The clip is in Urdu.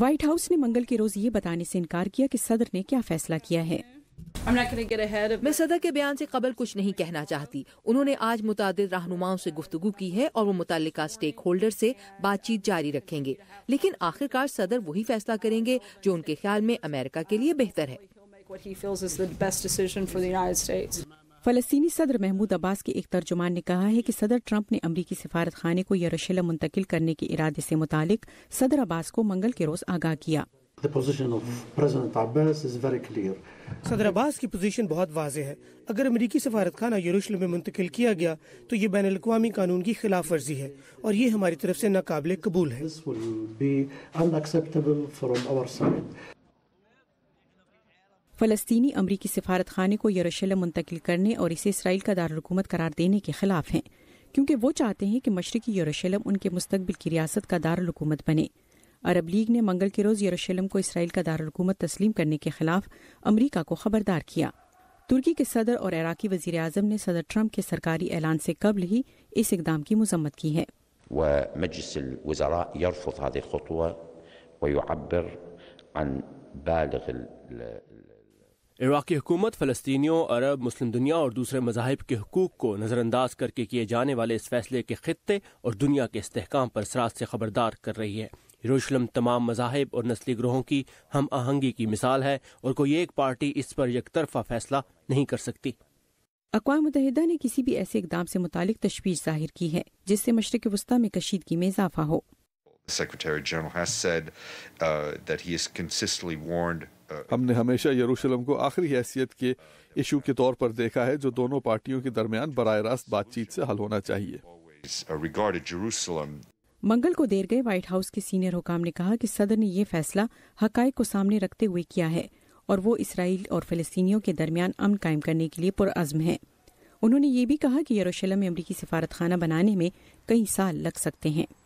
وائٹ ہاؤس نے منگل کے روز یہ بتانے سے انکار کیا کہ صدر نے کیا فیصلہ کیا ہے میں صدر کے بیان سے قبل کچھ نہیں کہنا چاہتی انہوں نے آج متعدد رہنماؤں سے گفتگو کی ہے اور وہ متعلقہ سٹیک ہولڈر سے بات چیت جاری رکھیں گے لیکن آخر کار صدر وہی فیصلہ کریں گے جو ان کے خیال میں امریکہ کے لیے بہتر ہے فلسطینی صدر محمود عباس کے ایک ترجمان نے کہا ہے کہ صدر ٹرمپ نے امریکی سفارت خانے کو یروشلم منتقل کرنے کے ارادے سے متعلق صدر عباس کو منگل کے روز آگاہ کیا صدر عباس کی پوزیشن بہت واضح ہے اگر امریکی سفارت خانہ یروشلم میں منتقل کیا گیا تو یہ بین الاقوامی قانون کی خلاف ورزی ہے اور یہ ہماری طرف سے ناقابل قبول ہے فلسطینی امریکی سفارت خانے کو یروشلم منتقل کرنے اور اسے اسرائیل کا دارالحکومت قرار دینے کے خلاف ہیں کیونکہ وہ چاہتے ہیں کہ مشرقی یروشلم ان کے مستقبل کی ریاست کا دارالحکومت بنے عرب لیگ نے منگل کے روز یروشلم کو اسرائیل کا دارالحکومت تسلیم کرنے کے خلاف امریکہ کو خبردار کیا ترکی کے صدر اور عراقی وزیر اعظم نے صدر ٹرمپ کے سرکاری اعلان سے قبل ہی اس اقدام کی مذمت کی ہے ومجلس الوزراء يرفض هذه الخطوة ويعبر عن بالغ عراقی حکومت فلسطینیوں عرب مسلم دنیا اور دوسرے مذاہب کے حقوق کو نظر انداز کر کے کیے جانے والے اس فیصلے کے خطے اور دنیا کے استحکام پر اثرات سے خبردار کر رہی ہے یروشلم تمام مذاہب اور نسلی گروہوں کی ہم آہنگی کی مثال ہے اور کوئی ایک پارٹی اس پر یک طرفہ فیصلہ نہیں کر سکتی اقوام متحدہ نے کسی بھی ایسے اقدام سے متعلق تشویش ظاہر کی ہے جس سے مشرق وسطی میں کشیدگی میں اضافہ ہو ہم نے ہمیشہ یروشلم کو آخری حیثیت کے ایشو کے طور پر دیکھا ہے جو دونوں پارٹیوں کے درمیان براہ راست بات چیت سے حل ہونا چاہیے منگل کو دیر گئے وائٹ ہاؤس کے سینئر حکام نے کہا کہ صدر نے یہ فیصلہ حقائق کو سامنے رکھتے ہوئے کیا ہے اور وہ اسرائیل اور فلسطینیوں کے درمیان امن قائم کرنے کے لیے پرعزم ہے انہوں نے یہ بھی کہا کہ یروشلم میں امریکی سفارت خانہ بنانے میں کئی سال لگ سکتے ہیں